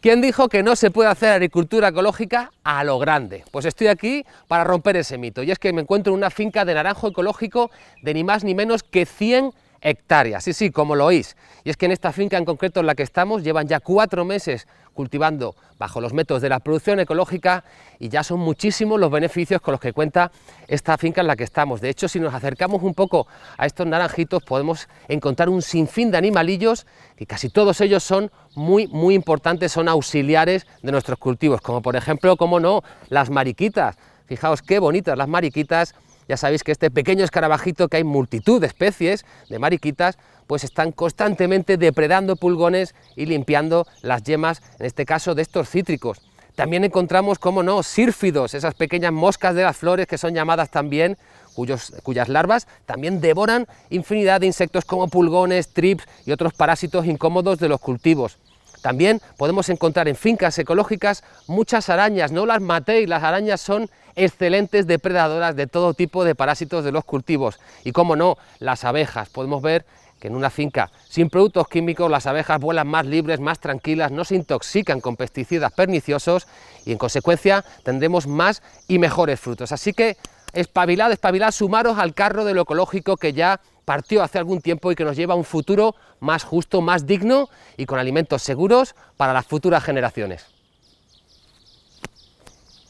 ¿Quién dijo que no se puede hacer agricultura ecológica a lo grande? Pues estoy aquí para romper ese mito. Y es que me encuentro en una finca de naranjo ecológico de ni más ni menos que 100 hectáreas. Sí, sí, como lo oís. Y es que en esta finca en concreto en la que estamos llevan ya cuatro meses cultivando bajo los métodos de la producción ecológica y ya son muchísimos los beneficios con los que cuenta esta finca en la que estamos. De hecho, si nos acercamos un poco a estos naranjitos podemos encontrar un sinfín de animalillos ...y casi todos ellos son muy, muy importantes, son auxiliares de nuestros cultivos, como por ejemplo, como no, las mariquitas. Fijaos qué bonitas las mariquitas ya sabéis que este pequeño escarabajito, que hay multitud de especies de mariquitas, pues están constantemente depredando pulgones y limpiando las yemas, en este caso de estos cítricos. También encontramos, como no, sírfidos, esas pequeñas moscas de las flores que son llamadas también, cuyas larvas también devoran infinidad de insectos como pulgones, trips y otros parásitos incómodos de los cultivos. También podemos encontrar en fincas ecológicas muchas arañas, no las matéis, las arañas son excelentes depredadoras de todo tipo de parásitos de los cultivos y como no, las abejas, podemos ver que en una finca sin productos químicos las abejas vuelan más libres, más tranquilas, no se intoxican con pesticidas perniciosos y en consecuencia tendremos más y mejores frutos. Así que espabilad, espabilad, sumaros al carro de lo ecológico que ya partió hace algún tiempo y que nos lleva a un futuro más justo, más digno y con alimentos seguros para las futuras generaciones.